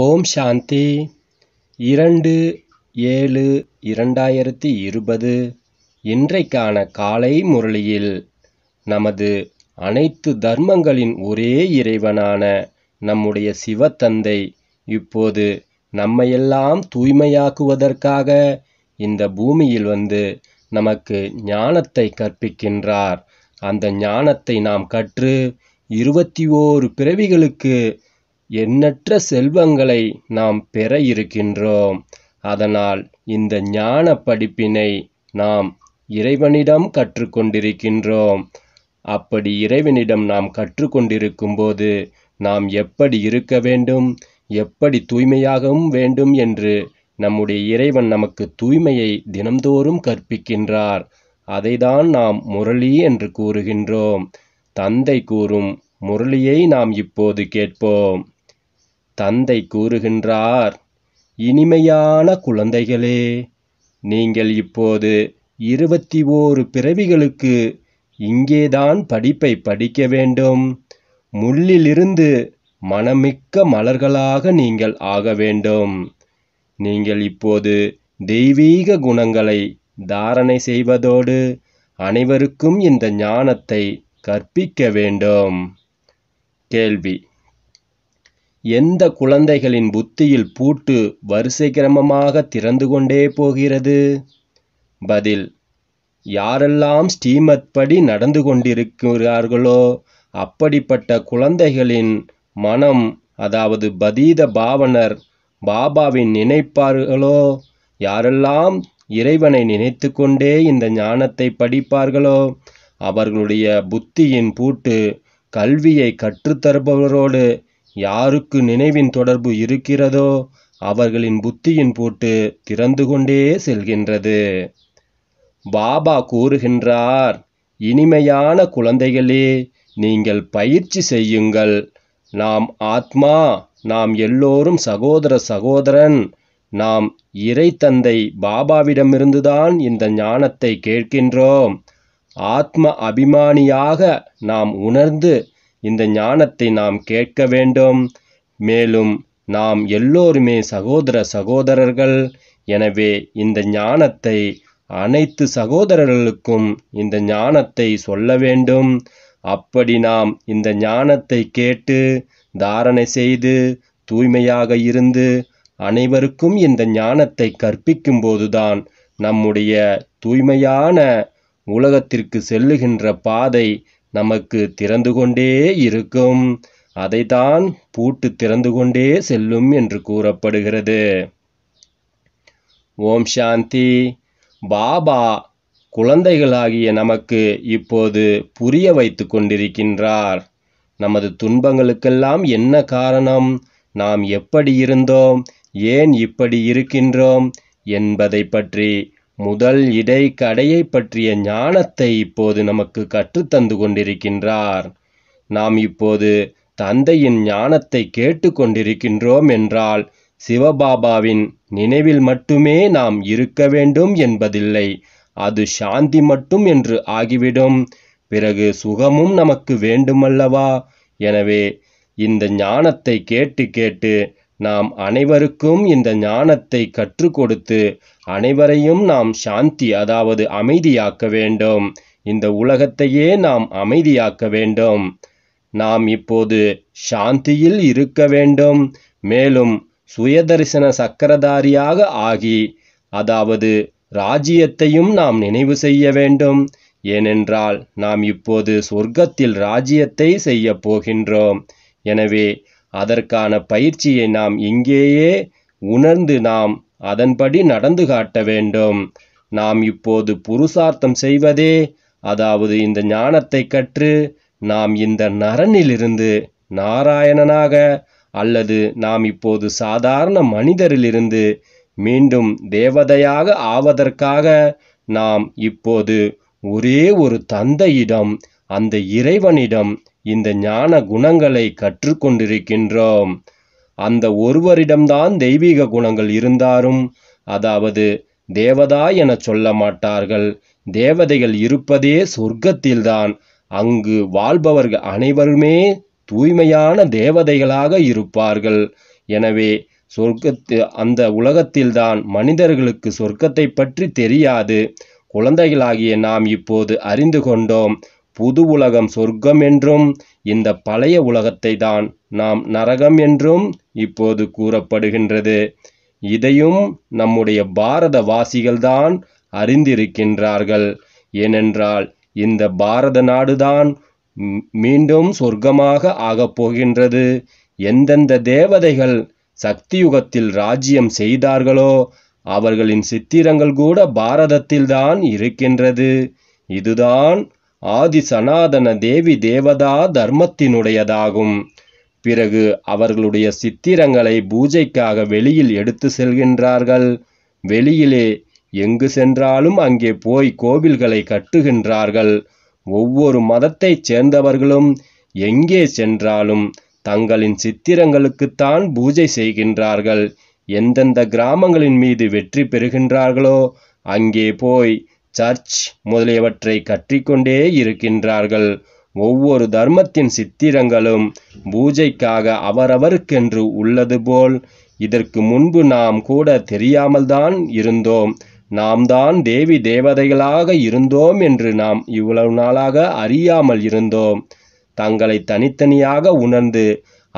ஓம் சாந்தி இரண்டு ஏழு இரண்டாயிரத்தி இருபது இன்றைக்கான காலை முரளியில் நமது அனைத்து தர்மங்களின் ஒரே இறைவனான நம்முடைய சிவத்தந்தை இப்போது நம்மையெல்லாம் தூய்மையாக்குவதற்காக இந்த பூமியில் வந்து நமக்கு ஞானத்தை கற்பிக்கின்றார் அந்த ஞானத்தை நாம் கற்று இருபத்தி ஓரு பிறவிகளுக்கு எண்ணற்ற செல்வங்களை நாம் பெற இருக்கின்றோம் அதனால் இந்த ஞான படிப்பினை நாம் இறைவனிடம் கற்றுக்கொண்டிருக்கின்றோம் அப்படி இறைவனிடம் நாம் கற்றுக்கொண்டிருக்கும் போது நாம் எப்படி இருக்க வேண்டும் எப்படி தூய்மையாகவும் வேண்டும் என்று நம்முடைய இறைவன் நமக்கு தூய்மையை தினம்தோறும் கற்பிக்கின்றார் அதைதான் நாம் முரளி என்று கூறுகின்றோம் தந்தை கூறும் முரளியை நாம் இப்போது கேட்போம் தந்தை கூறுகின்றார் இனிமையான குழந்தைகளே நீங்கள் இப்போது இருபத்தி ஓரு பிறவிகளுக்கு இங்கேதான் படிப்பை படிக்க வேண்டும் முள்ளிலிருந்து மனமிக்க மலர்களாக நீங்கள் ஆக வேண்டும் நீங்கள் இப்போது தெய்வீக குணங்களை தாரணை செய்வதோடு அனைவருக்கும் இந்த ஞானத்தை கற்பிக்க வேண்டும் கேள்வி எந்த குழந்தைகளின் புத்தியில் பூட்டு வரிசை கிரமமாக திறந்து கொண்டே போகிறது பதில் யாரெல்லாம் ஸ்டீமத் படி நடந்து கொண்டிருக்கிறார்களோ அப்படிப்பட்ட குழந்தைகளின் மனம் அதாவது பதீத பாவனர் பாபாவின் நினைப்பார்களோ யாரெல்லாம் இறைவனை நினைத்து கொண்டே இந்த ஞானத்தை படிப்பார்களோ அவர்களுடைய புத்தியின் பூட்டு கல்வியை கற்றுத்தருபவரோடு யாருக்கு நினைவின் தொடர்பு இருக்கிறதோ அவர்களின் புத்தியின் பூட்டு திறந்து கொண்டே செல்கின்றது பாபா கூறுகின்றார் இனிமையான குழந்தைகளே நீங்கள் பயிற்சி செய்யுங்கள் நாம் ஆத்மா நாம் எல்லோரும் சகோதர சகோதரன் நாம் இறை தந்தை பாபாவிடமிருந்துதான் இந்த ஞானத்தை கேட்கின்றோம் ஆத்ம அபிமானியாக நாம் உணர்ந்து இந்த ஞானத்தை நாம் கேட்க வேண்டும் மேலும் நாம் எல்லோருமே சகோதர சகோதரர்கள் எனவே இந்த ஞானத்தை அனைத்து சகோதரர்களுக்கும் இந்த ஞானத்தை சொல்ல வேண்டும் அப்படி நாம் இந்த ஞானத்தை கேட்டு தாரணை செய்து தூய்மையாக இருந்து அனைவருக்கும் இந்த ஞானத்தை கற்பிக்கும் போதுதான் நம்முடைய தூய்மையான உலகத்திற்கு செல்லுகின்ற பாதை நமக்கு திறந்து கொண்டே இருக்கும் அதைத்தான் பூட்டு திறந்து கொண்டே செல்லும் என்று கூறப்படுகிறது ஓம் சாந்தி பாபா குழந்தைகளாகிய நமக்கு இப்போது புரிய வைத்து கொண்டிருக்கின்றார் நமது துன்பங்களுக்கெல்லாம் என்ன காரணம் நாம் எப்படி இருந்தோம் ஏன் இப்படி இருக்கின்றோம் என்பதை பற்றி முதல் கடையை பற்றிய ஞானத்தை இப்போது நமக்கு கற்றுத்தந்து கொண்டிருக்கின்றார் நாம் இப்போது தந்தையின் ஞானத்தை கேட்டுக்கொண்டிருக்கின்றோம் என்றால் சிவபாபாவின் நினைவில் மட்டுமே நாம் இருக்க வேண்டும் என்பதில்லை அது சாந்தி மட்டும் என்று ஆகிவிடும் பிறகு சுகமும் நமக்கு வேண்டுமல்லவா எனவே இந்த ஞானத்தை கேட்டு கேட்டு நாம் அனைவருக்கும் இந்த ஞானத்தை கற்றுக் கொடுத்து அனைவரையும் நாம் சாந்தி அதாவது அமைதியாக்க வேண்டும் இந்த உலகத்தையே நாம் அமைதியாக்க வேண்டும் நாம் இப்போது சாந்தியில் இருக்க வேண்டும் மேலும் சுயதரிசன சக்கரதாரியாக ஆகி அதாவது ராஜ்யத்தையும் நாம் நினைவு செய்ய வேண்டும் ஏனென்றால் நாம் இப்போது சொர்க்கத்தில் ராஜ்யத்தை செய்ய போகின்றோம் எனவே அதற்கான பயிற்சியை நாம் இங்கேயே உணர்ந்து நாம் அதன்படி நடந்து காட்ட வேண்டும் நாம் இப்போது புருஷார்த்தம் செய்வதே அதாவது இந்த ஞானத்தை கற்று நாம் இந்த நரனிலிருந்து நாராயணனாக அல்லது நாம் இப்போது சாதாரண மனிதரிலிருந்து மீண்டும் தேவதையாக ஆவதற்காக நாம் இப்போது ஒரே ஒரு தந்தையிடம் அந்த இறைவனிடம் இந்த ஞான குணங்களை கற்றுக்கொண்டிருக்கின்றோம் அந்த ஒருவரிடம்தான் தெய்வீக குணங்கள் இருந்தாலும் அதாவது தேவதா என சொல்ல மாட்டார்கள் தேவதைகள் இருப்பதே சொர்க்கத்தில்தான் அங்கு வாழ்பவர்கள் அனைவருமே தூய்மையான தேவதைகளாக இருப்பார்கள் எனவே சொர்க்கத்து அந்த உலகத்தில்தான் மனிதர்களுக்கு சொர்க்கத்தை பற்றி தெரியாது குழந்தைகளாகிய நாம் இப்போது அறிந்து கொண்டோம் புது உலகம் சொர்க்கம் என்றும் இந்த பழைய உலகத்தை தான் நாம் நரகம் என்றும் இப்போது கூறப்படுகின்றது இதையும் நம்முடைய பாரத வாசிகள்தான் அறிந்திருக்கின்றார்கள் ஏனென்றால் இந்த பாரத நாடுதான் மீண்டும் சொர்க்கமாக ஆகப் போகின்றது எந்தெந்த தேவதைகள் சக்தியுகத்தில் ராஜ்யம் செய்தார்களோ அவர்களின் சித்திரங்கள் கூட பாரதத்தில்தான் இருக்கின்றது இதுதான் ஆதி சனாதன தேவி தேவதா தர்மத்தினுடையதாகும் பிறகு அவர்களுடைய சித்திரங்களை பூஜைக்காக வெளியில் எடுத்து செல்கின்றார்கள் வெளியிலே எங்கு சென்றாலும் அங்கே போய் கோவில்களை கட்டுகின்றார்கள் ஒவ்வொரு மதத்தைச் சேர்ந்தவர்களும் எங்கே சென்றாலும் தங்களின் சித்திரங்களுக்குத்தான் பூஜை செய்கின்றார்கள் எந்தெந்த கிராமங்களின் மீது வெற்றி பெறுகின்றார்களோ அங்கே போய் சர்ச் முதலியவற்றை கற்றிக்கொண்டே இருக்கின்றார்கள் ஒவ்வொரு தர்மத்தின் சித்திரங்களும் பூஜைக்காக அவரவருக்கென்று உள்ளது போல் இதற்கு முன்பு நாம் கூட தெரியாமல்தான் இருந்தோம் நாம் தான் தேவி தேவதைகளாக இருந்தோம் என்று நாம் இவ்வளவு நாளாக அறியாமல் இருந்தோம் தங்களை தனித்தனியாக உணர்ந்து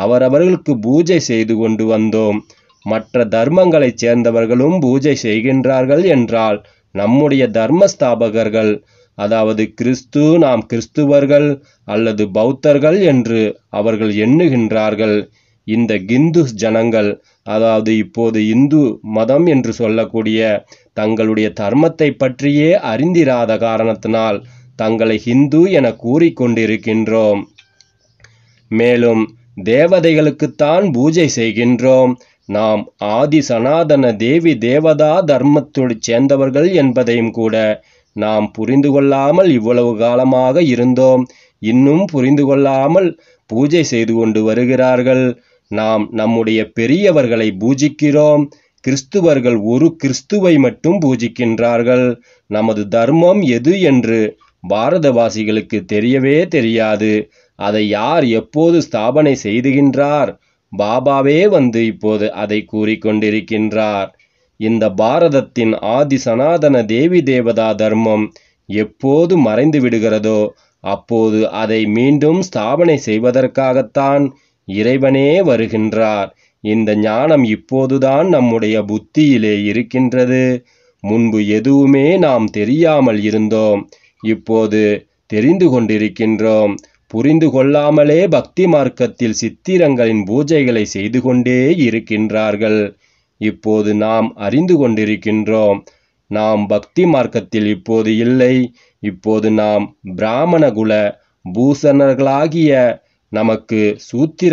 அவரவர்களுக்கு பூஜை செய்து கொண்டு வந்தோம் மற்ற தர்மங்களைச் சேர்ந்தவர்களும் பூஜை செய்கின்றார்கள் என்றால் நம்முடைய தர்மஸ்தாபகர்கள் அதாவது கிறிஸ்து நாம் கிறிஸ்துவர்கள் அல்லது பௌத்தர்கள் என்று அவர்கள் எண்ணுகின்றார்கள் இந்த கிந்து ஜனங்கள் அதாவது இப்போது இந்து மதம் என்று சொல்லக்கூடிய தங்களுடைய தர்மத்தை பற்றியே அறிந்திராத காரணத்தினால் தங்களை ஹிந்து என கூறிக்கொண்டிருக்கின்றோம் மேலும் தேவதைகளுக்குத்தான் பூஜை செய்கின்றோம் நாம் ஆதி சனாதன தேவி தேவதா தர்மத்தோடு சேர்ந்தவர்கள் என்பதையும் கூட நாம் புரிந்து கொள்ளாமல் இவ்வளவு காலமாக இருந்தோம் இன்னும் புரிந்து கொள்ளாமல் பூஜை செய்து கொண்டு வருகிறார்கள் நாம் நம்முடைய பெரியவர்களை பூஜிக்கிறோம் கிறிஸ்துவர்கள் ஒரு கிறிஸ்துவை மட்டும் பூஜிக்கின்றார்கள் நமது தர்மம் எது என்று பாரதவாசிகளுக்கு தெரியவே தெரியாது அதை யார் எப்போது ஸ்தாபனை செய்துகின்றார் பாபாவே வந்து இப்போது அதை கூறிக்கொண்டிருக்கின்றார் இந்த பாரதத்தின் ஆதி சனாதன தேவி தேவதா தர்மம் எப்போது மறைந்து விடுகிறதோ அப்போது அதை மீண்டும் ஸ்தாபனை செய்வதற்காகத்தான் இறைவனே வருகின்றார் இந்த ஞானம் இப்போதுதான் நம்முடைய புத்தியிலே இருக்கின்றது முன்பு எதுவுமே நாம் தெரியாமல் இருந்தோம் இப்போது தெரிந்து கொண்டிருக்கின்றோம் புரிந்து கொள்ளாமலே பக்தி மார்க்கத்தில் சித்திரங்களின் பூஜைகளை செய்து கொண்டே இருக்கின்றார்கள் இப்போது நாம் அறிந்து கொண்டிருக்கின்றோம் நாம் பக்தி மார்க்கத்தில் இப்போது இல்லை இப்போது நாம் பிராமண குல பூசணர்களாகிய நமக்கு சூத்திர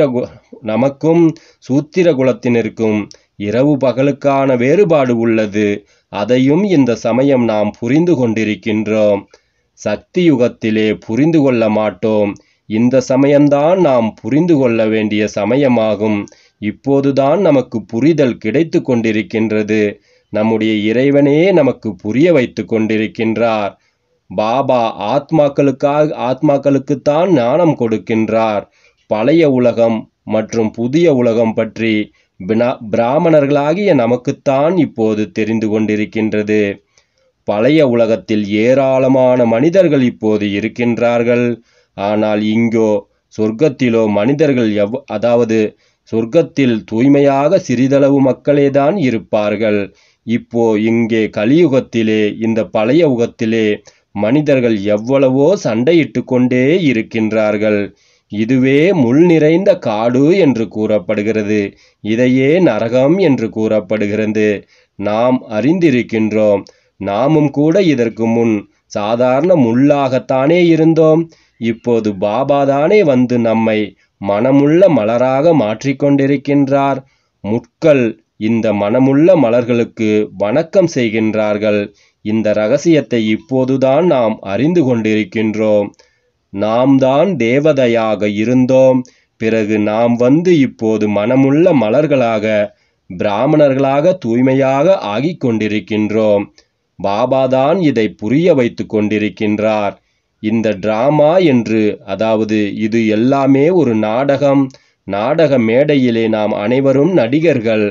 நமக்கும் சூத்திர குலத்தினருக்கும் இரவு பகலுக்கான வேறுபாடு உள்ளது அதையும் இந்த சமயம் நாம் புரிந்து கொண்டிருக்கின்றோம் சக்தி யுகத்திலே புரிந்து கொள்ள மாட்டோம் இந்த சமயம்தான் நாம் புரிந்து கொள்ள வேண்டிய சமயமாகும் இப்போதுதான் நமக்கு புரிதல் கிடைத்து கொண்டிருக்கின்றது நம்முடைய இறைவனே நமக்கு புரிய வைத்து கொண்டிருக்கின்றார் பாபா ஆத்மாக்களுக்காக ஆத்மாக்களுக்குத்தான் ஞானம் கொடுக்கின்றார் பழைய உலகம் மற்றும் புதிய உலகம் பற்றி பிராமணர்களாகிய நமக்குத்தான் இப்போது தெரிந்து கொண்டிருக்கின்றது பழைய உலகத்தில் ஏராளமான மனிதர்கள் இப்போது இருக்கின்றார்கள் ஆனால் இங்கோ சொர்க்கத்திலோ மனிதர்கள் எவ் அதாவது சொர்க்கத்தில் தூய்மையாக சிறிதளவு மக்களேதான் இருப்பார்கள் இப்போ இங்கே கலியுகத்திலே இந்த பழைய யுகத்திலே மனிதர்கள் எவ்வளவோ சண்டையிட்டு கொண்டே இருக்கின்றார்கள் இதுவே முள் நிறைந்த காடு என்று கூறப்படுகிறது இதையே நரகம் என்று கூறப்படுகிறது நாம் அறிந்திருக்கின்றோம் நாமும் கூட இதற்கு முன் சாதாரண முள்ளாகத்தானே இருந்தோம் இப்போது பாபாதானே வந்து நம்மை மனமுள்ள மலராக மாற்றிக்கொண்டிருக்கின்றார் முட்கள் இந்த மனமுள்ள மலர்களுக்கு வணக்கம் செய்கின்றார்கள் இந்த ரகசியத்தை இப்போதுதான் நாம் அறிந்து கொண்டிருக்கின்றோம் நாம் தான் தேவதையாக இருந்தோம் பிறகு நாம் வந்து இப்போது மனமுள்ள மலர்களாக பிராமணர்களாக தூய்மையாக ஆகிக் கொண்டிருக்கின்றோம் பாபாதான் இதை புரிய வைத்து கொண்டிருக்கின்றார் இந்த டிராமா என்று அதாவது இது எல்லாமே ஒரு நாடகம் நாடக மேடையிலே நாம் அனைவரும் நடிகர்கள்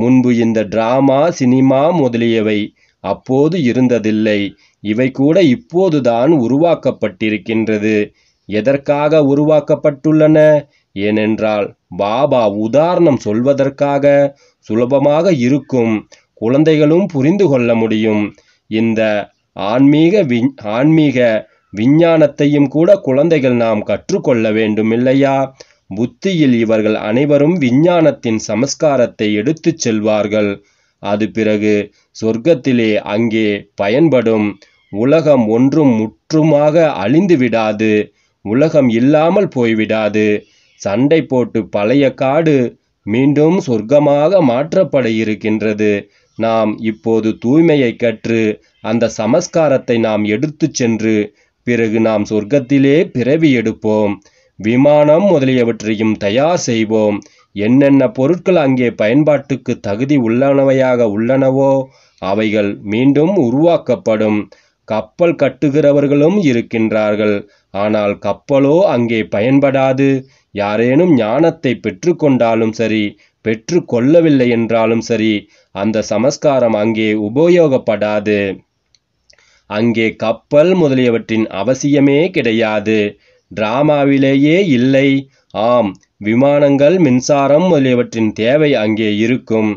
முன்பு இந்த டிராமா சினிமா முதலியவை அப்போது இருந்ததில்லை இவை கூட இப்போதுதான் உருவாக்கப்பட்டிருக்கின்றது எதற்காக உருவாக்கப்பட்டுள்ளன ஏனென்றால் பாபா உதாரணம் சொல்வதற்காக சுலபமாக இருக்கும் குழந்தைகளும் புரிந்து கொள்ள முடியும் இந்த ஆன்மீக வி ஆன்மீக விஞ்ஞானத்தையும் கூட குழந்தைகள் நாம் கற்றுக்கொள்ள வேண்டும் இல்லையா புத்தியில் இவர்கள் அனைவரும் விஞ்ஞானத்தின் சமஸ்காரத்தை எடுத்துச் செல்வார்கள் அது பிறகு சொர்க்கத்திலே அங்கே பயன்படும் உலகம் ஒன்றும் முற்றுமாக அழிந்து விடாது உலகம் இல்லாமல் போய்விடாது சண்டை போட்டு பழைய காடு மீண்டும் சொர்க்கமாக மாற்றப்பட இருக்கின்றது நாம் இப்போது தூய்மையை கற்று அந்த சமஸ்காரத்தை நாம் எடுத்து சென்று பிறகு நாம் சொர்க்கத்திலே பிறவி எடுப்போம் விமானம் முதலியவற்றையும் தயார் செய்வோம் என்னென்ன பொருட்கள் அங்கே பயன்பாட்டுக்கு தகுதி உள்ளனவையாக உள்ளனவோ அவைகள் மீண்டும் உருவாக்கப்படும் கப்பல் கட்டுகிறவர்களும் இருக்கின்றார்கள் ஆனால் கப்பலோ அங்கே பயன்படாது யாரேனும் ஞானத்தை பெற்றுக்கொண்டாலும் சரி பெற்று கொள்ளவில்லை என்றாலும் சரி அந்த சமஸ்காரம் அங்கே உபயோகப்படாது அங்கே கப்பல் முதலியவற்றின் அவசியமே கிடையாது டிராமாவிலேயே இல்லை ஆம் விமானங்கள் மின்சாரம் முதலியவற்றின் தேவை அங்கே இருக்கும்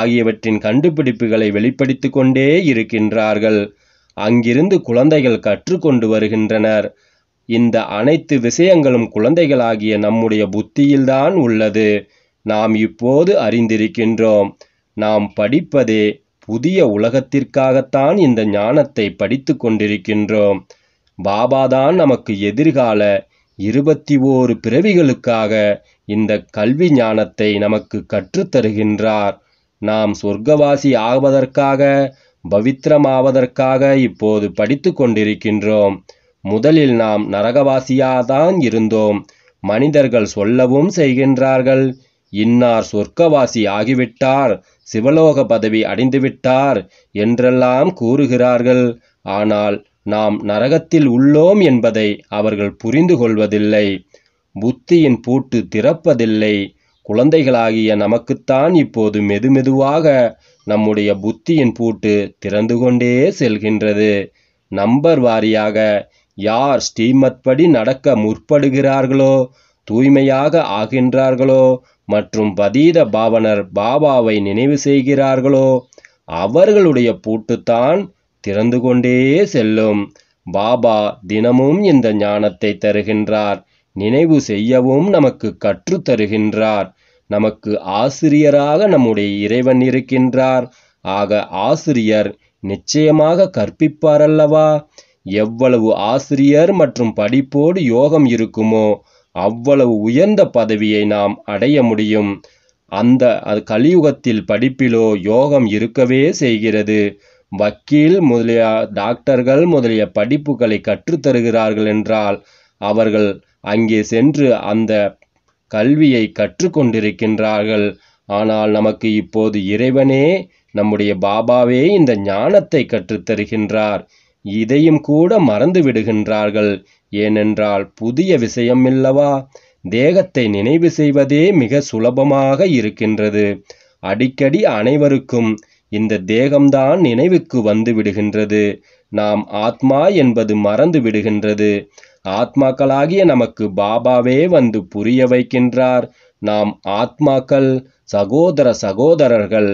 ஆகியவற்றின் கண்டுபிடிப்புகளை வெளிப்படுத்தி கொண்டே இருக்கின்றார்கள் அங்கிருந்து குழந்தைகள் கற்றுக்கொண்டு வருகின்றனர் இந்த அனைத்து விஷயங்களும் குழந்தைகளாகிய நம்முடைய புத்தியில்தான் உள்ளது நாம் இப்போது அறிந்திருக்கின்றோம் நாம் படிப்பதே புதிய உலகத்திற்காகத்தான் இந்த ஞானத்தை படித்து கொண்டிருக்கின்றோம் பாபாதான் நமக்கு எதிர்கால இருபத்தி ஓரு பிறவிகளுக்காக இந்த கல்வி ஞானத்தை நமக்கு கற்றுத்தருகின்றார் நாம் சொர்க்கவாசி ஆவதற்காக பவித்திரமாவதற்காக இப்போது படித்து கொண்டிருக்கின்றோம் முதலில் நாம் நரகவாசியாதான் இருந்தோம் மனிதர்கள் சொல்லவும் செய்கின்றார்கள் இன்னார் சொர்க்கவாசி ஆகிவிட்டார் சிவலோக பதவி அடைந்துவிட்டார் என்றெல்லாம் கூறுகிறார்கள் ஆனால் நாம் நரகத்தில் உள்ளோம் என்பதை அவர்கள் புரிந்து கொள்வதில்லை புத்தியின் பூட்டு திறப்பதில்லை குழந்தைகளாகிய நமக்குத்தான் இப்போது மெதுமெதுவாக நம்முடைய புத்தியின் பூட்டு திறந்து கொண்டே செல்கின்றது நம்பர் வாரியாக யார் ஸ்ரீமத்படி நடக்க முற்படுகிறார்களோ தூய்மையாக ஆகின்றார்களோ மற்றும் பதீத பாவனர் பாபாவை நினைவு செய்கிறார்களோ அவர்களுடைய பூட்டுத்தான் திறந்து கொண்டே செல்லும் பாபா தினமும் இந்த ஞானத்தை தருகின்றார் நினைவு செய்யவும் நமக்கு கற்று தருகின்றார் நமக்கு ஆசிரியராக நம்முடைய இறைவன் இருக்கின்றார் ஆக ஆசிரியர் நிச்சயமாக கற்பிப்பாரல்லவா எவ்வளவு ஆசிரியர் மற்றும் படிப்போடு யோகம் இருக்குமோ அவ்வளவு உயர்ந்த பதவியை நாம் அடைய முடியும் அந்த கலியுகத்தில் படிப்பிலோ யோகம் இருக்கவே செய்கிறது வக்கீல் முதலிய டாக்டர்கள் முதலிய படிப்புகளை கற்றுத்தருகிறார்கள் என்றால் அவர்கள் அங்கே சென்று அந்த கல்வியை கற்றுக்கொண்டிருக்கின்றார்கள் ஆனால் நமக்கு இப்போது இறைவனே நம்முடைய பாபாவே இந்த ஞானத்தை கற்றுத்தருகின்றார் இதையும் கூட மறந்து விடுகின்றார்கள் ஏனென்றால் புதிய விஷயம் இல்லவா தேகத்தை நினைவு செய்வதே மிக சுலபமாக இருக்கின்றது அடிக்கடி அனைவருக்கும் இந்த தேகம்தான் நினைவுக்கு வந்து விடுகின்றது நாம் ஆத்மா என்பது மறந்து விடுகின்றது ஆத்மாக்களாகிய நமக்கு பாபாவே வந்து புரிய வைக்கின்றார் நாம் ஆத்மாக்கள் சகோதர சகோதரர்கள்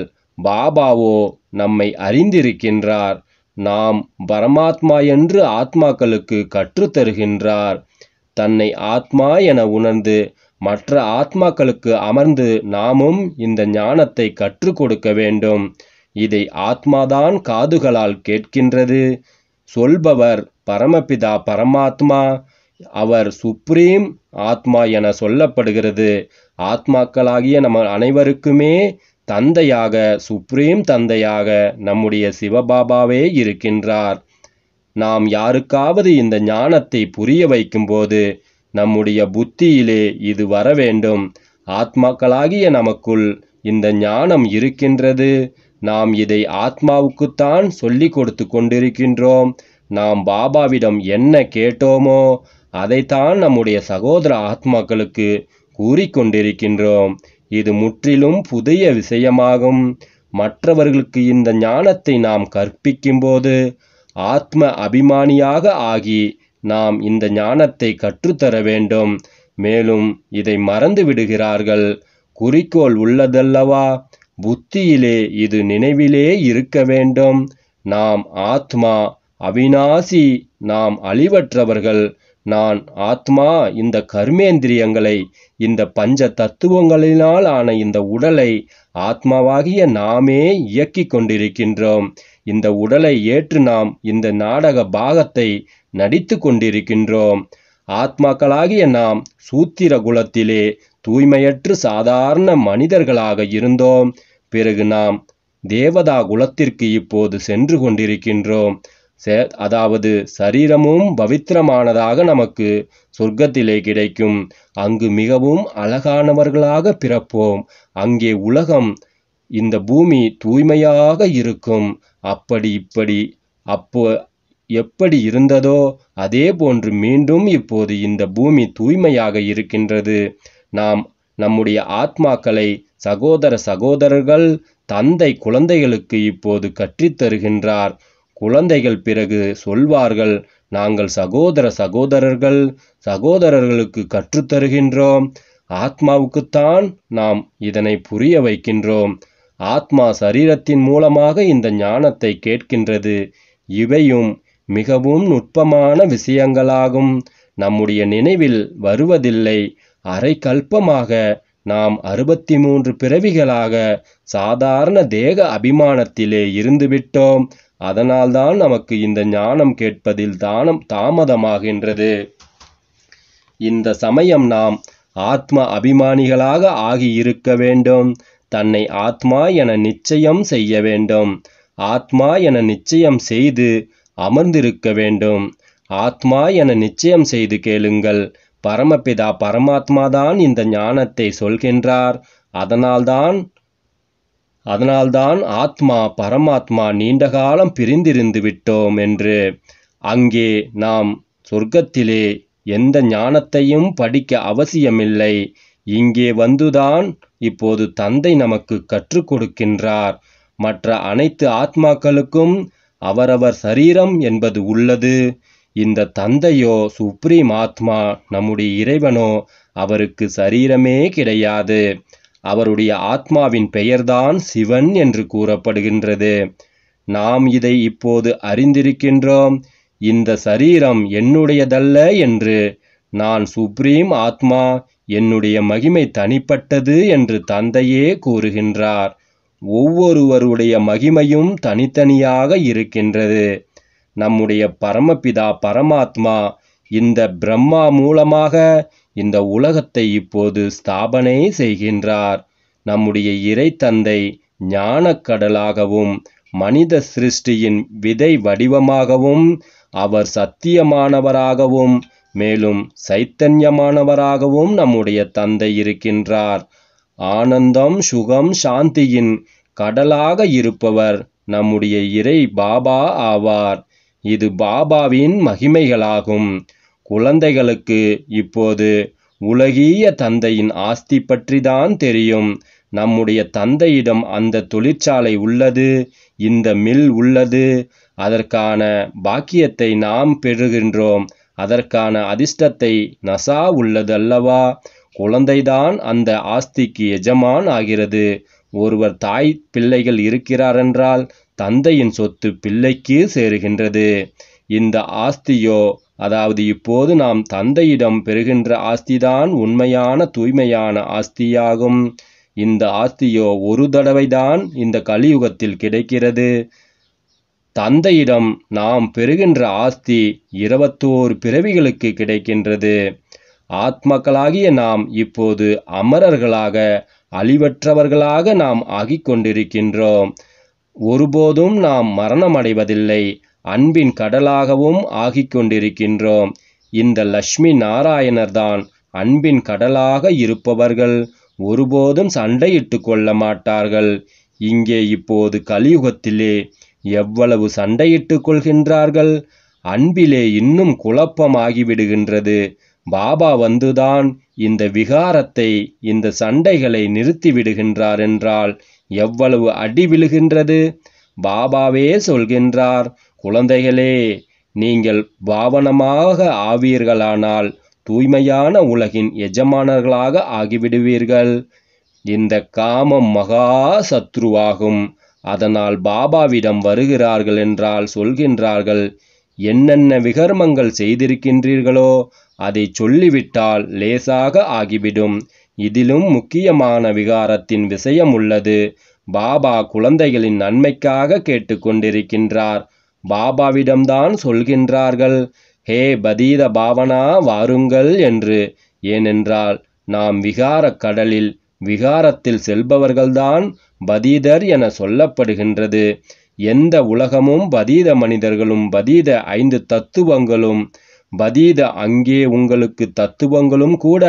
பாபாவோ நம்மை அறிந்திருக்கின்றார் நாம் பரமாத்மா என்று ஆத்மாக்களுக்கு கற்றுத்தருகின்றார் தன்னை ஆத்மா என உணர்ந்து மற்ற ஆத்மாக்களுக்கு அமர்ந்து நாமும் இந்த ஞானத்தை கற்றுக் கொடுக்க வேண்டும் இதை ஆத்மாதான் காதுகளால் கேட்கின்றது சொல்பவர் பரமபிதா பரமாத்மா அவர் சுப்ரீம் ஆத்மா என சொல்லப்படுகிறது ஆத்மாக்களாகிய நம்ம அனைவருக்குமே தந்தையாக சுப்ரீம் தந்தையாக நம்முடைய சிவபாபாவே இருக்கின்றார் நாம் யாருக்காவது இந்த ஞானத்தை புரிய வைக்கும்போது நம்முடைய புத்தியிலே இது வர வேண்டும் ஆத்மாக்களாகிய நமக்குள் இந்த ஞானம் இருக்கின்றது நாம் இதை ஆத்மாவுக்குத்தான் சொல்லி கொடுத்து கொண்டிருக்கின்றோம் நாம் பாபாவிடம் என்ன கேட்டோமோ அதைத்தான் நம்முடைய சகோதர ஆத்மாக்களுக்கு கூறிக்கொண்டிருக்கின்றோம் இது முற்றிலும் புதிய விஷயமாகும் மற்றவர்களுக்கு இந்த ஞானத்தை நாம் கற்பிக்கும்போது ஆத்ம அபிமானியாக ஆகி நாம் இந்த ஞானத்தை கற்றுத்தர வேண்டும் மேலும் இதை மறந்து விடுகிறார்கள் குறிக்கோள் உள்ளதல்லவா புத்தியிலே இது நினைவிலே இருக்க வேண்டும் நாம் ஆத்மா அவினாசி நாம் அழிவற்றவர்கள் நான் ஆத்மா இந்த கர்மேந்திரியங்களை இந்த பஞ்ச தத்துவங்களினால் ஆன இந்த உடலை ஆத்மாவாகிய நாமே இயக்கி கொண்டிருக்கின்றோம் இந்த உடலை ஏற்று நாம் இந்த நாடக பாகத்தை நடித்து கொண்டிருக்கின்றோம் ஆத்மாக்களாகிய நாம் சூத்திர குலத்திலே தூய்மையற்று சாதாரண மனிதர்களாக இருந்தோம் பிறகு நாம் தேவதா குலத்திற்கு இப்போது சென்று கொண்டிருக்கின்றோம் சே அதாவது சரீரமும் பவித்திரமானதாக நமக்கு சொர்க்கத்திலே கிடைக்கும் அங்கு மிகவும் அழகானவர்களாக பிறப்போம் அங்கே உலகம் இந்த பூமி தூய்மையாக இருக்கும் அப்படி இப்படி அப்போ எப்படி இருந்ததோ அதே போன்று மீண்டும் இப்போது இந்த பூமி தூய்மையாக இருக்கின்றது நாம் நம்முடைய ஆத்மாக்களை சகோதர சகோதரர்கள் தந்தை குழந்தைகளுக்கு இப்போது கற்றித்தருகின்றார் குழந்தைகள் பிறகு சொல்வார்கள் நாங்கள் சகோதர சகோதரர்கள் சகோதரர்களுக்கு கற்றுத்தருகின்றோம் ஆத்மாவுக்குத்தான் நாம் இதனை புரிய வைக்கின்றோம் ஆத்மா சரீரத்தின் மூலமாக இந்த ஞானத்தை கேட்கின்றது இவையும் மிகவும் நுட்பமான விஷயங்களாகும் நம்முடைய நினைவில் வருவதில்லை அரை கல்பமாக நாம் அறுபத்தி மூன்று பிறவிகளாக சாதாரண தேக அபிமானத்திலே இருந்துவிட்டோம் அதனால்தான் நமக்கு இந்த ஞானம் கேட்பதில் தானம் தாமதமாகின்றது இந்த சமயம் நாம் ஆத்ம அபிமானிகளாக ஆகியிருக்க வேண்டும் தன்னை ஆத்மா என நிச்சயம் செய்ய வேண்டும் ஆத்மா என நிச்சயம் செய்து அமர்ந்திருக்க வேண்டும் ஆத்மா என நிச்சயம் செய்து கேளுங்கள் பரமபிதா பரமாத்மாதான் இந்த ஞானத்தை சொல்கின்றார் அதனால்தான் அதனால்தான் ஆத்மா பரமாத்மா நீண்ட காலம் பிரிந்திருந்து விட்டோம் என்று அங்கே நாம் சொர்க்கத்திலே எந்த ஞானத்தையும் படிக்க அவசியமில்லை இங்கே வந்துதான் இப்போது தந்தை நமக்கு கற்றுக் கொடுக்கின்றார் மற்ற அனைத்து ஆத்மாக்களுக்கும் அவரவர் சரீரம் என்பது உள்ளது இந்த தந்தையோ சுப்ரீம் ஆத்மா நம்முடைய இறைவனோ அவருக்கு சரீரமே கிடையாது அவருடைய ஆத்மாவின் பெயர்தான் சிவன் என்று கூறப்படுகின்றது நாம் இதை இப்போது அறிந்திருக்கின்றோம் இந்த சரீரம் என்னுடையதல்ல என்று நான் சுப்ரீம் ஆத்மா என்னுடைய மகிமை தனிப்பட்டது என்று தந்தையே கூறுகின்றார் ஒவ்வொருவருடைய மகிமையும் தனித்தனியாக இருக்கின்றது நம்முடைய பரமபிதா பரமாத்மா இந்த பிரம்மா மூலமாக இந்த உலகத்தை இப்போது ஸ்தாபனை செய்கின்றார் நம்முடைய இறை தந்தை ஞானக்கடலாகவும் மனித சிருஷ்டியின் விதை வடிவமாகவும் அவர் சத்தியமானவராகவும் மேலும் சைத்தன்யமானவராகவும் நம்முடைய தந்தை இருக்கின்றார் ஆனந்தம் சுகம் சாந்தியின் கடலாக இருப்பவர் நம்முடைய இறை பாபா ஆவார் இது பாபாவின் மகிமைகளாகும் குழந்தைகளுக்கு இப்போது உலகிய தந்தையின் ஆஸ்தி பற்றிதான் தெரியும் நம்முடைய தந்தையிடம் அந்த தொழிற்சாலை உள்ளது இந்த மில் உள்ளது அதற்கான பாக்கியத்தை நாம் பெறுகின்றோம் அதற்கான அதிர்ஷ்டத்தை நசா உள்ளது அல்லவா குழந்தைதான் அந்த ஆஸ்திக்கு எஜமான் ஆகிறது ஒருவர் தாய் பிள்ளைகள் இருக்கிறாரென்றால் தந்தையின் சொத்து பிள்ளைக்கு சேருகின்றது இந்த ஆஸ்தியோ அதாவது இப்போது நாம் தந்தையிடம் பெறுகின்ற ஆஸ்திதான் உண்மையான தூய்மையான ஆஸ்தியாகும் இந்த ஆஸ்தியோ ஒரு தடவைதான் இந்த கலியுகத்தில் கிடைக்கிறது தந்தையிடம் நாம் பெறுகின்ற ஆஸ்தி இருபத்தோரு பிறவிகளுக்கு கிடைக்கின்றது ஆத்மக்களாகிய நாம் இப்போது அமரர்களாக அழிவற்றவர்களாக நாம் ஆகிக் கொண்டிருக்கின்றோம் ஒருபோதும் நாம் மரணமடைவதில்லை அன்பின் கடலாகவும் ஆகிக் கொண்டிருக்கின்றோம் இந்த லக்ஷ்மி நாராயணர்தான் அன்பின் கடலாக இருப்பவர்கள் ஒருபோதும் சண்டையிட்டு கொள்ள மாட்டார்கள் இங்கே இப்போது கலியுகத்திலே எவ்வளவு சண்டையிட்டு கொள்கின்றார்கள் அன்பிலே இன்னும் குழப்பமாகிவிடுகின்றது பாபா வந்துதான் இந்த விகாரத்தை இந்த சண்டைகளை நிறுத்தி விடுகின்றார் என்றால் எவ்வளவு அடி விழுகின்றது பாபாவே சொல்கின்றார் குழந்தைகளே நீங்கள் பாவனமாக ஆவீர்களானால் தூய்மையான உலகின் எஜமானர்களாக ஆகிவிடுவீர்கள் இந்த காமம் மகா சத்ருவாகும் அதனால் பாபாவிடம் வருகிறார்கள் என்றால் சொல்கின்றார்கள் என்னென்ன விகர்மங்கள் செய்திருக்கின்றீர்களோ அதை சொல்லிவிட்டால் லேசாக ஆகிவிடும் இதிலும் முக்கியமான விகாரத்தின் விஷயம் உள்ளது பாபா குழந்தைகளின் நன்மைக்காக கேட்டுக்கொண்டிருக்கின்றார் பாபாவிடம்தான் சொல்கின்றார்கள் ஹே பதீத பாவனா வாருங்கள் என்று ஏனென்றால் நாம் விகாரக் கடலில் விகாரத்தில் செல்பவர்கள்தான் பதீதர் என சொல்லப்படுகின்றது எந்த உலகமும் பதீத மனிதர்களும் பதீத ஐந்து தத்துவங்களும் பதீத அங்கே உங்களுக்கு தத்துவங்களும் கூட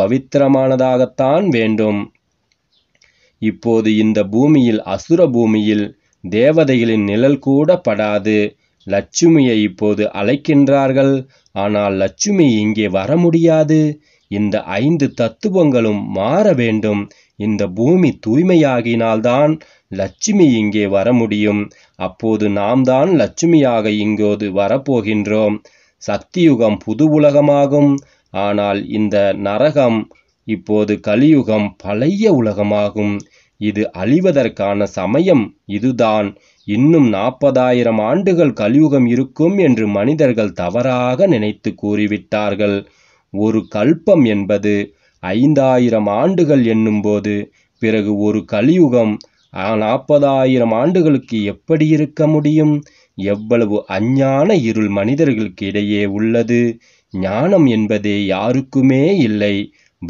பவித்திரமானதாகத்தான் வேண்டும் இப்போது இந்த பூமியில் அசுர பூமியில் தேவதைகளின் நிழல் கூட படாது லட்சுமியை இப்போது அழைக்கின்றார்கள் ஆனால் லட்சுமி இங்கே வர முடியாது இந்த ஐந்து தத்துவங்களும் மாற வேண்டும் இந்த பூமி தூய்மையாகினால்தான் லட்சுமி இங்கே வர முடியும் அப்போது நாம் தான் லட்சுமியாக இங்கோது வரப்போகின்றோம் சக்தியுகம் புது உலகமாகும் ஆனால் இந்த நரகம் இப்போது கலியுகம் பழைய உலகமாகும் இது அழிவதற்கான சமயம் இதுதான் இன்னும் நாற்பதாயிரம் ஆண்டுகள் கலியுகம் இருக்கும் என்று மனிதர்கள் தவறாக நினைத்து கூறிவிட்டார்கள் ஒரு கல்பம் என்பது ஐந்தாயிரம் ஆண்டுகள் என்னும்போது பிறகு ஒரு கலியுகம் நாற்பதாயிரம் ஆண்டுகளுக்கு எப்படி இருக்க முடியும் எவ்வளவு அஞ்ஞான இருள் மனிதர்களுக்கு இடையே உள்ளது ஞானம் என்பதே யாருக்குமே இல்லை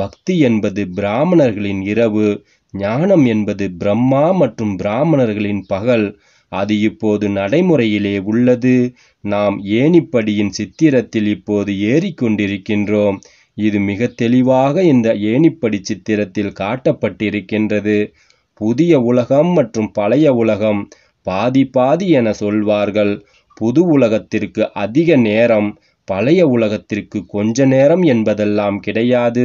பக்தி என்பது பிராமணர்களின் இரவு ஞானம் என்பது பிரம்மா மற்றும் பிராமணர்களின் பகல் அது இப்போது நடைமுறையிலே உள்ளது நாம் ஏணிப்படியின் சித்திரத்தில் இப்போது ஏறிக்கொண்டிருக்கின்றோம் இது மிக தெளிவாக இந்த ஏனிப்படி சித்திரத்தில் காட்டப்பட்டிருக்கின்றது புதிய உலகம் மற்றும் பழைய உலகம் பாதி பாதி என சொல்வார்கள் புது உலகத்திற்கு அதிக நேரம் பழைய உலகத்திற்கு கொஞ்ச நேரம் என்பதெல்லாம் கிடையாது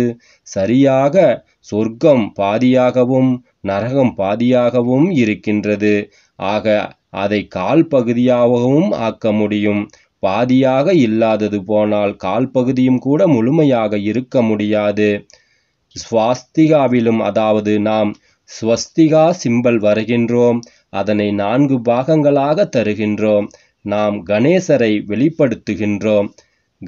சரியாக சொர்க்கம் பாதியாகவும் நரகம் பாதியாகவும் இருக்கின்றது ஆக அதை கால் பகுதியாகவும் ஆக்க முடியும் பாதியாக இல்லாதது போனால் கால் பகுதியும் கூட முழுமையாக இருக்க முடியாது ஸ்வாஸ்திகாவிலும் அதாவது நாம் ஸ்வஸ்திகா சிம்பல் வருகின்றோம் அதனை நான்கு பாகங்களாக தருகின்றோம் நாம் கணேசரை வெளிப்படுத்துகின்றோம்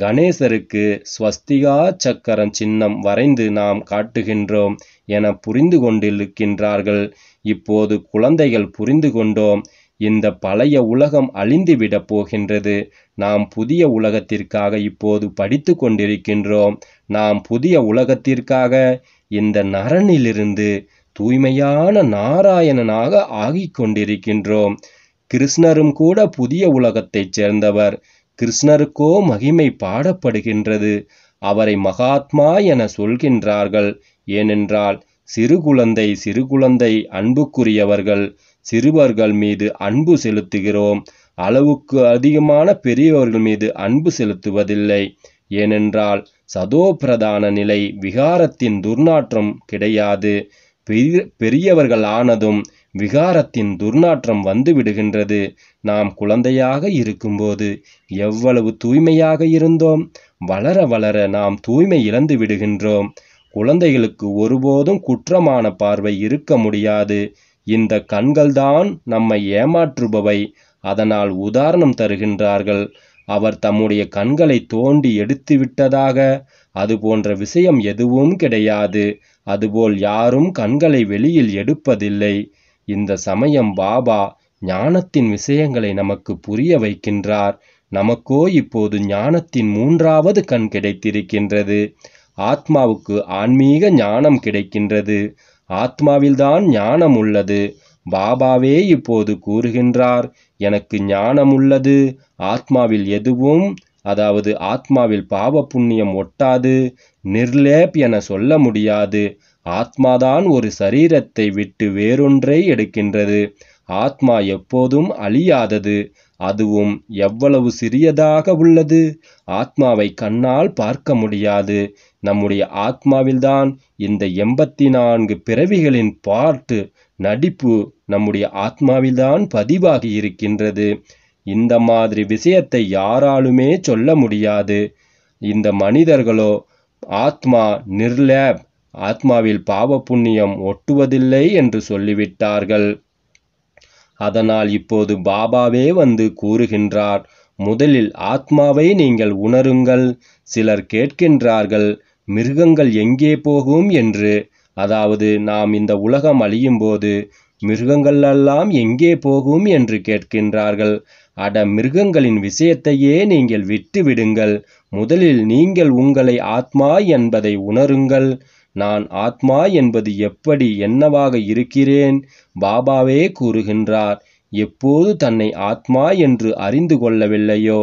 கணேசருக்கு ஸ்வஸ்திகா சக்கரம் சின்னம் வரைந்து நாம் காட்டுகின்றோம் என புரிந்து கொண்டிருக்கின்றார்கள் இப்போது குழந்தைகள் புரிந்து கொண்டோம் இந்த பழைய உலகம் அழிந்துவிடப் போகின்றது நாம் புதிய உலகத்திற்காக இப்போது படித்து கொண்டிருக்கின்றோம் நாம் புதிய உலகத்திற்காக இந்த நரனிலிருந்து தூய்மையான நாராயணனாக ஆகிக் கொண்டிருக்கின்றோம் கிருஷ்ணரும் கூட புதிய உலகத்தைச் சேர்ந்தவர் கிருஷ்ணருக்கோ மகிமை பாடப்படுகின்றது அவரை மகாத்மா என சொல்கின்றார்கள் ஏனென்றால் சிறு குழந்தை சிறு குழந்தை அன்புக்குரியவர்கள் சிறுவர்கள் மீது அன்பு செலுத்துகிறோம் அளவுக்கு அதிகமான பெரியவர்கள் மீது அன்பு செலுத்துவதில்லை ஏனென்றால் சதோபிரதான நிலை விகாரத்தின் துர்நாற்றம் கிடையாது பெரியவர்கள் ஆனதும் விகாரத்தின் துர்நாற்றம் வந்து விடுகின்றது நாம் குழந்தையாக இருக்கும்போது எவ்வளவு தூய்மையாக இருந்தோம் வளர வளர நாம் தூய்மை இழந்து விடுகின்றோம் குழந்தைகளுக்கு ஒருபோதும் குற்றமான பார்வை இருக்க முடியாது இந்த கண்கள்தான் நம்மை ஏமாற்றுபவை அதனால் உதாரணம் தருகின்றார்கள் அவர் தம்முடைய கண்களை தோண்டி எடுத்து விட்டதாக அது போன்ற விஷயம் எதுவும் கிடையாது அதுபோல் யாரும் கண்களை வெளியில் எடுப்பதில்லை இந்த சமயம் பாபா ஞானத்தின் விஷயங்களை நமக்கு புரிய வைக்கின்றார் நமக்கோ இப்போது ஞானத்தின் மூன்றாவது கண் கிடைத்திருக்கின்றது ஆத்மாவுக்கு ஆன்மீக ஞானம் கிடைக்கின்றது ஆத்மாவில்தான் ஞானம் உள்ளது பாபாவே இப்போது கூறுகின்றார் எனக்கு ஞானம் உள்ளது ஆத்மாவில் எதுவும் அதாவது ஆத்மாவில் பாவ புண்ணியம் ஒட்டாது நிர்லேப் என சொல்ல முடியாது ஆத்மாதான் ஒரு சரீரத்தை விட்டு வேறொன்றை எடுக்கின்றது ஆத்மா எப்போதும் அழியாதது அதுவும் எவ்வளவு சிறியதாக உள்ளது ஆத்மாவை கண்ணால் பார்க்க முடியாது நம்முடைய ஆத்மாவில்தான் இந்த எண்பத்தி நான்கு பிறவிகளின் பாட்டு நடிப்பு நம்முடைய ஆத்மாவில்தான் பதிவாகி இருக்கின்றது இந்த மாதிரி விஷயத்தை யாராலுமே சொல்ல முடியாது இந்த மனிதர்களோ ஆத்மா நிர்லேப் ஆத்மாவில் பாவ புண்ணியம் ஒட்டுவதில்லை என்று சொல்லிவிட்டார்கள் அதனால் இப்போது பாபாவே வந்து கூறுகின்றார் முதலில் ஆத்மாவை நீங்கள் உணருங்கள் சிலர் கேட்கின்றார்கள் மிருகங்கள் எங்கே போகும் என்று அதாவது நாம் இந்த உலகம் அழியும் போது மிருகங்களெல்லாம் எங்கே போகும் என்று கேட்கின்றார்கள் அட மிருகங்களின் விஷயத்தையே நீங்கள் விட்டு விடுங்கள் முதலில் நீங்கள் உங்களை ஆத்மா என்பதை உணருங்கள் நான் ஆத்மா என்பது எப்படி என்னவாக இருக்கிறேன் பாபாவே கூறுகின்றார் எப்போது தன்னை ஆத்மா என்று அறிந்து கொள்ளவில்லையோ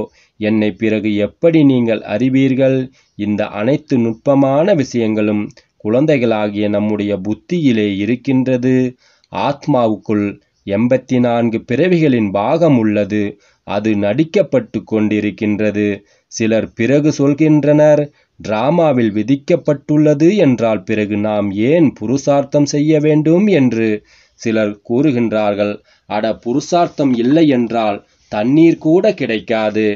என்னை பிறகு எப்படி நீங்கள் அறிவீர்கள் இந்த அனைத்து நுட்பமான விஷயங்களும் குழந்தைகளாகிய நம்முடைய புத்தியிலே இருக்கின்றது ஆத்மாவுக்குள் எண்பத்தி நான்கு பிறவிகளின் பாகம் உள்ளது அது நடிக்கப்பட்டு கொண்டிருக்கின்றது சிலர் பிறகு சொல்கின்றனர் டிராமாவில் விதிக்கப்பட்டுள்ளது என்றால் பிறகு நாம் ஏன் புருஷார்த்தம் செய்ய வேண்டும் என்று சிலர் கூறுகின்றார்கள் அட புருஷார்த்தம் இல்லை என்றால் தண்ணீர் கூட கிடைக்காது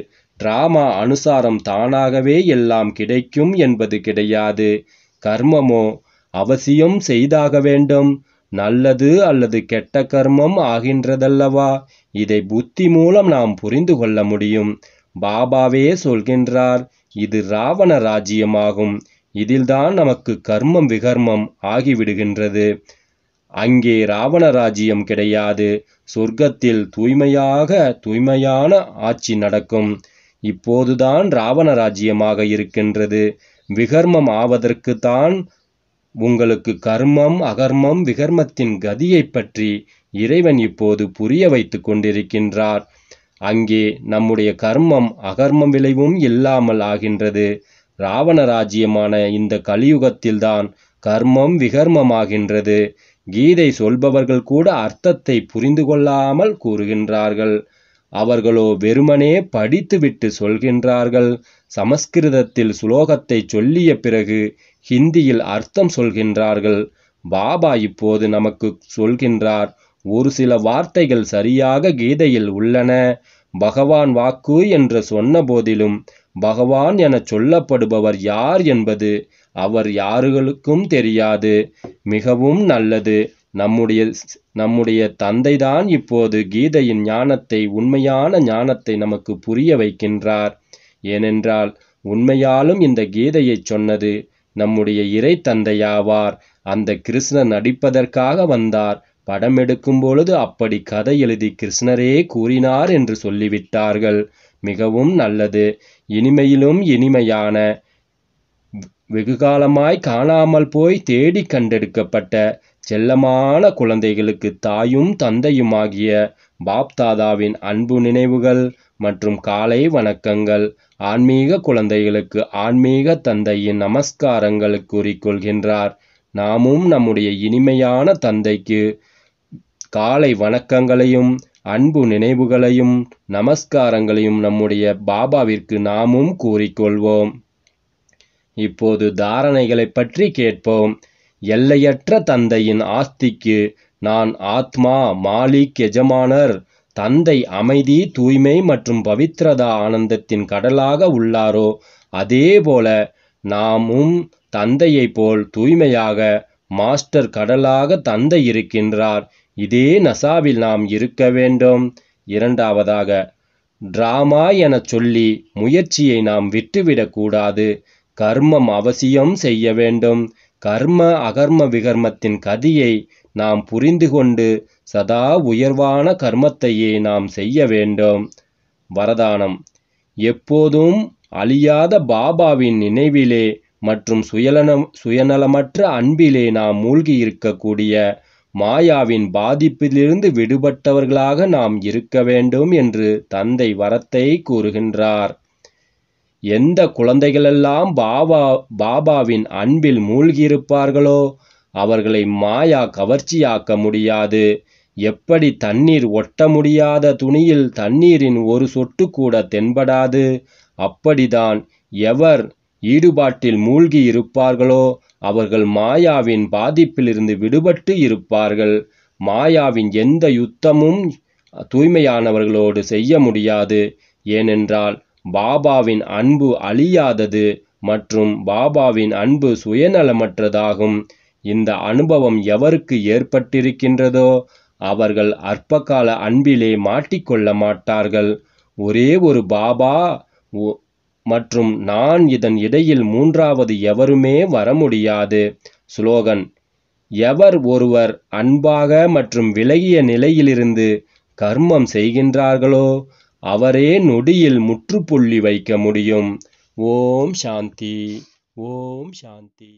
டிராமா அனுசாரம் தானாகவே எல்லாம் கிடைக்கும் என்பது கிடையாது கர்மமோ அவசியம் செய்தாக வேண்டும் நல்லது அல்லது கெட்ட கர்மம் ஆகின்றதல்லவா இதை புத்தி மூலம் நாம் புரிந்து கொள்ள முடியும் பாபாவே சொல்கின்றார் இது ராவண ராஜ்யமாகும் இதில்தான் நமக்கு கர்மம் விகர்மம் ஆகிவிடுகின்றது அங்கே ராவண ராஜ்யம் கிடையாது சொர்க்கத்தில் தூய்மையாக தூய்மையான ஆட்சி நடக்கும் இப்போதுதான் ராவண ராஜ்யமாக இருக்கின்றது விகர்மம் ஆவதற்குத்தான் உங்களுக்கு கர்மம் அகர்மம் விகர்மத்தின் கதியை பற்றி இறைவன் இப்போது புரிய வைத்து கொண்டிருக்கின்றார் அங்கே நம்முடைய கர்மம் அகர்மம் விளைவும் இல்லாமல் ஆகின்றது இராவண ராஜ்யமான இந்த கலியுகத்தில்தான் கர்மம் விகர்மமாகின்றது கீதை சொல்பவர்கள் கூட அர்த்தத்தை புரிந்து கொள்ளாமல் கூறுகின்றார்கள் அவர்களோ வெறுமனே படித்துவிட்டு சொல்கின்றார்கள் சமஸ்கிருதத்தில் சுலோகத்தை சொல்லிய பிறகு ஹிந்தியில் அர்த்தம் சொல்கின்றார்கள் பாபா இப்போது நமக்கு சொல்கின்றார் ஒரு சில வார்த்தைகள் சரியாக கீதையில் உள்ளன பகவான் வாக்கு என்று சொன்ன போதிலும் பகவான் என சொல்லப்படுபவர் யார் என்பது அவர் யாருகளுக்கும் தெரியாது மிகவும் நல்லது நம்முடைய நம்முடைய தந்தைதான் இப்போது கீதையின் ஞானத்தை உண்மையான ஞானத்தை நமக்கு புரிய வைக்கின்றார் ஏனென்றால் உண்மையாலும் இந்த கீதையை சொன்னது நம்முடைய இறை தந்தையாவார் அந்த கிருஷ்ணன் நடிப்பதற்காக வந்தார் படம் எடுக்கும் பொழுது அப்படி கதை எழுதி கிருஷ்ணரே கூறினார் என்று சொல்லிவிட்டார்கள் மிகவும் நல்லது இனிமையிலும் இனிமையான வெகுகாலமாய் காணாமல் போய் தேடி கண்டெடுக்கப்பட்ட செல்லமான குழந்தைகளுக்கு தாயும் தந்தையுமாகிய பாப்தாதாவின் அன்பு நினைவுகள் மற்றும் காலை வணக்கங்கள் ஆன்மீக குழந்தைகளுக்கு ஆன்மீக தந்தையின் நமஸ்காரங்கள் கூறிக்கொள்கின்றார் நாமும் நம்முடைய இனிமையான தந்தைக்கு காலை வணக்கங்களையும் அன்பு நினைவுகளையும் நமஸ்காரங்களையும் நம்முடைய பாபாவிற்கு நாமும் கூறிக்கொள்வோம் இப்போது தாரணைகளை பற்றி கேட்போம் எல்லையற்ற தந்தையின் ஆஸ்திக்கு நான் ஆத்மா மாலிக் எஜமானர் தந்தை அமைதி தூய்மை மற்றும் பவித்ரதா ஆனந்தத்தின் கடலாக உள்ளாரோ அதேபோல நாமும் தந்தையைப் போல் தூய்மையாக மாஸ்டர் கடலாக தந்தை இருக்கின்றார் இதே நசாவில் நாம் இருக்க வேண்டும் இரண்டாவதாக டிராமா என சொல்லி முயற்சியை நாம் விட்டுவிடக்கூடாது கர்மம் அவசியம் செய்ய வேண்டும் கர்ம அகர்ம விகர்மத்தின் கதியை நாம் புரிந்து கொண்டு சதா உயர்வான கர்மத்தையே நாம் செய்ய வேண்டும் வரதானம் எப்போதும் அழியாத பாபாவின் நினைவிலே மற்றும் சுயநலம் சுயநலமற்ற அன்பிலே நாம் மூழ்கி இருக்கக்கூடிய மாயாவின் பாதிப்பிலிருந்து விடுபட்டவர்களாக நாம் இருக்க வேண்டும் என்று தந்தை வரத்தை கூறுகின்றார் எந்த குழந்தைகளெல்லாம் பாபா பாபாவின் அன்பில் மூழ்கியிருப்பார்களோ அவர்களை மாயா கவர்ச்சியாக்க முடியாது எப்படி தண்ணீர் ஒட்ட முடியாத துணியில் தண்ணீரின் ஒரு சொட்டு கூட தென்படாது அப்படிதான் எவர் ஈடுபாட்டில் மூழ்கி இருப்பார்களோ அவர்கள் மாயாவின் பாதிப்பிலிருந்து விடுபட்டு இருப்பார்கள் மாயாவின் எந்த யுத்தமும் தூய்மையானவர்களோடு செய்ய முடியாது ஏனென்றால் பாபாவின் அன்பு அழியாதது மற்றும் பாபாவின் அன்பு சுயநலமற்றதாகும் இந்த அனுபவம் எவருக்கு ஏற்பட்டிருக்கின்றதோ அவர்கள் அற்பகால அன்பிலே மாட்டிக்கொள்ள மாட்டார்கள் ஒரே ஒரு பாபா மற்றும் நான் இதன் இடையில் மூன்றாவது எவருமே வர முடியாது சுலோகன் எவர் ஒருவர் அன்பாக மற்றும் விலகிய நிலையிலிருந்து கர்மம் செய்கின்றார்களோ அவரே நொடியில் முற்றுப்புள்ளி வைக்க முடியும் ஓம் சாந்தி ஓம் சாந்தி